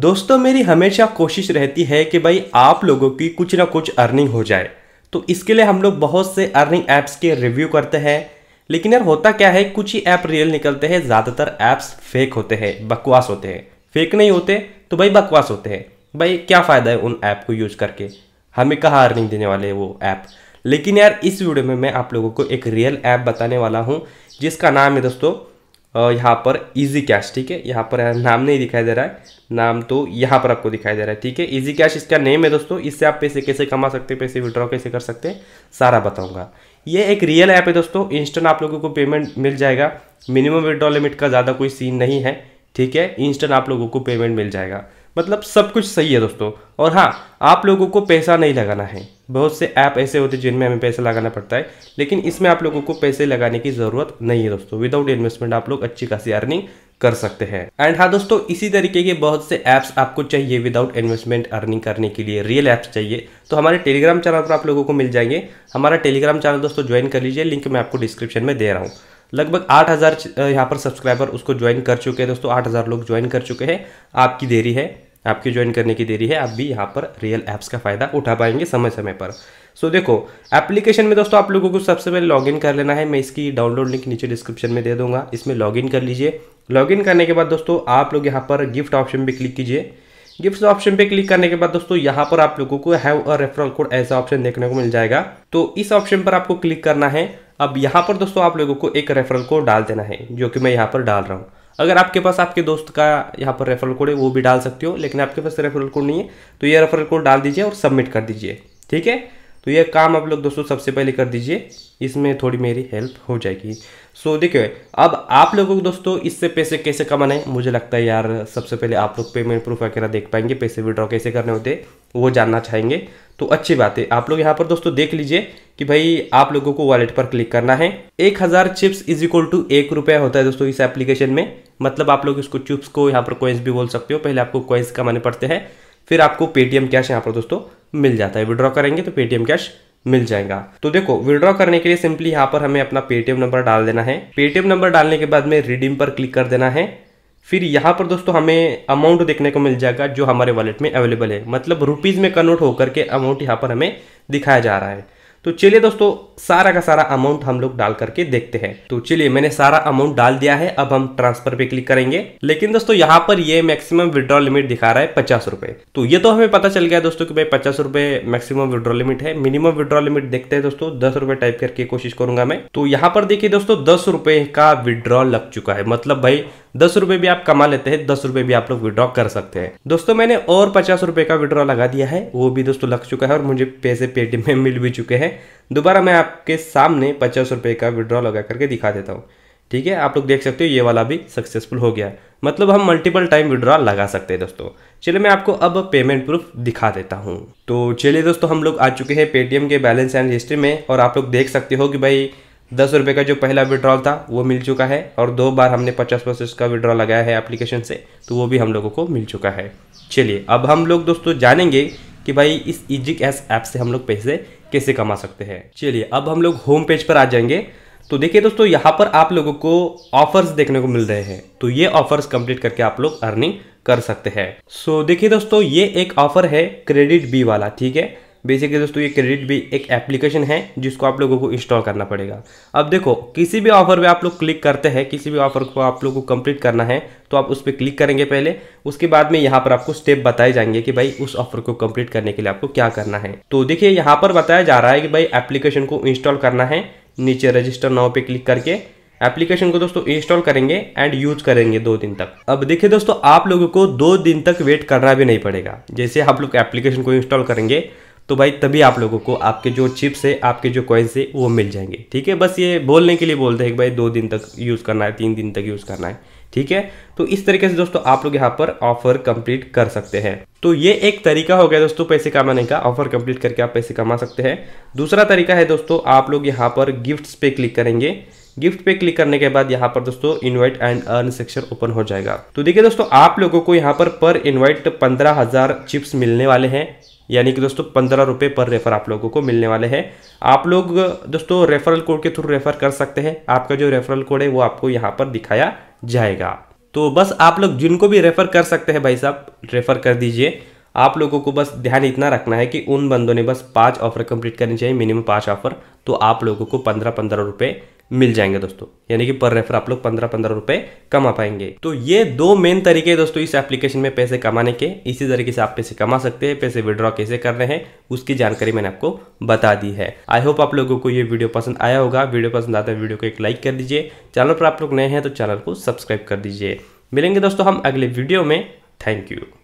दोस्तों मेरी हमेशा कोशिश रहती है कि भाई आप लोगों की कुछ ना कुछ अर्निंग हो जाए तो इसके लिए हम लोग बहुत से अर्निंग ऐप्स के रिव्यू करते हैं लेकिन यार होता क्या है कुछ ही ऐप रियल निकलते हैं ज़्यादातर ऐप्स फेक होते हैं बकवास होते हैं फेक नहीं होते तो भाई बकवास होते हैं भाई क्या फ़ायदा है उन ऐप को यूज़ करके हमें कहाँ अर्निंग देने वाले वो ऐप लेकिन यार इस वीडियो में मैं आप लोगों को एक रियल ऐप बताने वाला हूँ जिसका नाम है दोस्तों यहाँ पर इजी कैश ठीक है यहाँ पर नाम नहीं दिखाई दे रहा है नाम तो यहाँ पर आपको दिखाई दे रहा है ठीक है इजी कैश इसका नेम है दोस्तों इससे आप पैसे कैसे कमा सकते हैं पैसे विड्रॉ कैसे कर सकते हैं सारा बताऊंगा ये एक रियल ऐप है दोस्तों इंस्टेंट आप लोगों को पेमेंट मिल जाएगा मिनिमम विड्रॉ लिमिट का ज़्यादा कोई सीन नहीं है ठीक है इंस्टेंट आप लोगों को पेमेंट मिल जाएगा मतलब सब कुछ सही है दोस्तों और हाँ आप लोगों को पैसा नहीं लगाना है बहुत से ऐप ऐसे होते हैं जिनमें हमें पैसा लगाना पड़ता है लेकिन इसमें आप लोगों को पैसे लगाने की ज़रूरत नहीं है दोस्तों विदाउट इन्वेस्टमेंट आप लोग अच्छी खासी अर्निंग कर सकते हैं एंड हाँ दोस्तों इसी तरीके के बहुत से ऐप्स आपको चाहिए विदाउट इन्वेस्टमेंट अर्निंग करने के लिए रियल ऐप्स चाहिए तो हमारे टेलीग्राम चैनल पर आप लोगों को मिल जाएंगे हमारा टेलीग्राम चैनल दोस्तों ज्वाइन कर लीजिए लिंक मैं आपको डिस्क्रिप्शन में दे रहा हूँ लगभग आठ हज़ार यहाँ पर सब्सक्राइबर उसको ज्वाइन कर चुके हैं दोस्तों आठ हज़ार लोग ज्वाइन कर चुके हैं आपकी देरी है आपकी ज्वाइन करने की देरी है आप भी यहाँ पर रियल ऐप्स का फ़ायदा उठा पाएंगे समय समय पर सो so, देखो एप्लीकेशन में दोस्तों आप लोगों को सबसे पहले लॉगिन कर लेना है मैं इसकी डाउनलोड लिंक नीचे डिस्क्रिप्शन में दे दूंगा इसमें लॉगिन कर लीजिए लॉगिन करने के बाद दोस्तों आप लोग यहाँ पर गिफ्ट ऑप्शन पर क्लिक कीजिए गिफ्ट ऑप्शन पे क्लिक करने के बाद दोस्तों यहाँ पर आप लोगों को हैव अ रेफरल कोड ऐसा ऑप्शन देखने को मिल जाएगा तो इस ऑप्शन पर आपको क्लिक करना है अब यहाँ पर दोस्तों आप लोगों को एक रेफरल कोड डाल देना है जो कि मैं यहाँ पर डाल रहा हूँ अगर आपके पास आपके दोस्त का यहाँ पर रेफरल कोड है वो भी डाल सकते हो लेकिन आपके पास रेफरल कोड नहीं है तो ये रेफरल कोड डाल दीजिए और सबमिट कर दीजिए ठीक है तो ये काम आप लोग दोस्तों सबसे पहले कर दीजिए इसमें थोड़ी मेरी हेल्प हो जाएगी सो so, देखिए अब आप लोगों को दोस्तों इससे पैसे कैसे कमाने मुझे लगता है यार सबसे पहले आप लोग पेमेंट प्रूफ वगैरह देख पाएंगे पैसे विड्रॉ कैसे करने होते वो जानना चाहेंगे तो अच्छी बात है आप लोग यहाँ पर दोस्तों देख लीजिए कि भाई आप लोगों को वॉलेट पर क्लिक करना है एक हज़ार चिप्स इज इक्वल टू एक रुपया होता है दोस्तों इस एप्लीकेशन में मतलब आप लोग इसको चुप्स को यहाँ पर कोइंस भी बोल सकते हो पहले आपको कोइंस कमाने पड़ते हैं फिर आपको पेटीएम कैश यहाँ पर दोस्तों मिल जाता है विड्रॉ करेंगे तो पेटीएम कैश मिल जाएगा तो देखो विड्रॉ करने के लिए सिंपली यहाँ पर हमें अपना पेटीएम नंबर डाल देना है पेटीएम नंबर डालने के बाद में रिडीम पर क्लिक कर देना है फिर यहाँ पर दोस्तों हमें अमाउंट देखने को मिल जाएगा जो हमारे वॉलेट में अवेलेबल है मतलब रुपीज़ में कन्वर्ट होकर के अमाउंट यहाँ पर हमें दिखाया जा रहा है तो चलिए दोस्तों सारा का सारा अमाउंट हम लोग डाल करके देखते हैं तो चलिए मैंने सारा अमाउंट डाल दिया है अब हम ट्रांसफर पे क्लिक करेंगे लेकिन दोस्तों यहाँ पर ये मैक्सिमम विद्रॉल लिमिट दिखा रहा है पचास रुपए तो ये तो हमें पता चल गया दोस्तों कि भाई पचास रुपए मैक्सिमम विड्रॉल लिमिट है मिनिमम विड्रॉल लिमिट देखते हैं दोस्तों दस रुपए टाइप करके कोशिश करूंगा मैं तो यहाँ पर देखिए दोस्तों दस रुपए का विड्रॉ लग चुका है मतलब भाई दस रुपए भी आप कमा लेते हैं दस रुपए भी आप लोग विड्रॉ कर सकते हैं दोस्तों मैंने और पचास रुपए का विड्रॉ लगा दिया है वो भी दोस्तों लग चुका है और मुझे पैसे पेटीएम में मिल भी चुके हैं दोबारा मैं आपके सामने पचास रुपये का विड्रॉ लगा करके दिखा देता हूँ ठीक है आप लोग देख सकते हो ये वाला भी सक्सेसफुल हो गया मतलब हम मल्टीपल टाइम विड्रॉ लगा सकते हैं दोस्तों चलिए मैं आपको अब पेमेंट प्रूफ दिखा देता हूँ तो चलिए दोस्तों हम लोग आ चुके हैं पेटीएम के बैलेंस एंड हिस्ट्री में और आप लोग देख सकते हो कि भाई दस रुपये का जो पहला विड्रॉल था वो मिल चुका है और दो बार हमने पचास परसेंट का विड्रॉ लगाया है एप्लीकेशन से तो वो भी हम लोगों को मिल चुका है चलिए अब हम लोग दोस्तों जानेंगे कि भाई इस इजिक कैश ऐप से हम लोग पैसे कैसे कमा सकते हैं चलिए अब हम लोग होम पेज पर आ जाएंगे तो देखिए दोस्तों यहाँ पर आप लोगों को ऑफर्स देखने को मिल रहे हैं तो ये ऑफर्स कंप्लीट करके आप लोग अर्निंग कर सकते हैं सो देखिए दोस्तों ये एक ऑफर है क्रेडिट बी वाला ठीक है बेसिकली दोस्तों ये क्रेडिट भी एक एप्लीकेशन है जिसको आप लोगों को इंस्टॉल करना पड़ेगा अब देखो किसी भी ऑफर पे आप लोग क्लिक करते हैं किसी भी ऑफर को आप लोग को कंप्लीट करना है तो आप उस पर क्लिक करेंगे पहले उसके बाद में यहाँ पर आपको स्टेप बताए जाएंगे कि भाई उस ऑफर को कम्प्लीट करने के लिए आपको क्या करना है तो देखिए यहाँ पर बताया जा रहा है कि भाई एप्लीकेशन को इंस्टॉल करना है नीचे रजिस्टर नाव पे क्लिक करके एप्लीकेशन को दोस्तों इंस्टॉल करेंगे एंड यूज करेंगे दो दिन तक अब देखिए दोस्तों आप लोगों को दो दिन तक वेट करना भी नहीं पड़ेगा जैसे आप लोग एप्लीकेशन को इंस्टॉल करेंगे तो भाई तभी आप लोगों को आपके जो चिप्स है आपके जो कॉइन्स है वो मिल जाएंगे ठीक है बस ये बोलने के लिए बोलते हैं कि भाई दो दिन तक यूज़ करना है तीन दिन तक यूज़ करना है ठीक है तो इस तरीके से दोस्तों आप लोग यहाँ पर ऑफर कंप्लीट कर सकते हैं तो ये एक तरीका हो गया दोस्तों पैसे कमाने का ऑफर कंप्लीट करके आप पैसे कमा सकते हैं दूसरा तरीका है दोस्तों आप लोग यहाँ पर गिफ्ट्स पे क्लिक करेंगे गिफ्ट पे क्लिक करने के बाद यहाँ पर दोस्तों invite and earn section open हो जाएगा तो देखिए दोस्तों आप लोगों को यहाँ पर पर इनवाइट पंद्रह हजार चिप्स मिलने वाले हैं यानी कि दोस्तों पंद्रह रुपये पर रेफ़र आप लोगों को मिलने वाले हैं आप लोग दोस्तों रेफरल कोड के थ्रू रेफ़र कर सकते हैं आपका जो रेफरल कोड है वो आपको यहाँ पर दिखाया जाएगा तो बस आप लोग जिनको भी रेफ़र कर सकते हैं भाई साहब रेफ़र कर दीजिए आप लोगों को बस ध्यान इतना रखना है कि उन बंदों ने बस पाँच ऑफर कंप्लीट करनी चाहिए मिनिमम पाँच ऑफर तो आप लोगों को पंद्रह पंद्रह रुपये मिल जाएंगे दोस्तों यानी कि पर रेफर आप लोग पंद्रह पंद्रह रुपए कमा पाएंगे तो ये दो मेन तरीके हैं दोस्तों इस एप्लीकेशन में पैसे कमाने के इसी तरीके से आप पैसे कमा सकते हैं पैसे विड्रॉ कैसे कर रहे हैं उसकी जानकारी मैंने आपको बता दी है आई होप आप लोगों को ये वीडियो पसंद आया होगा वीडियो पसंद आता है वीडियो को एक लाइक कर दीजिए चैनल पर आप लोग नए हैं तो चैनल को सब्सक्राइब कर दीजिए मिलेंगे दोस्तों हम अगले वीडियो में थैंक यू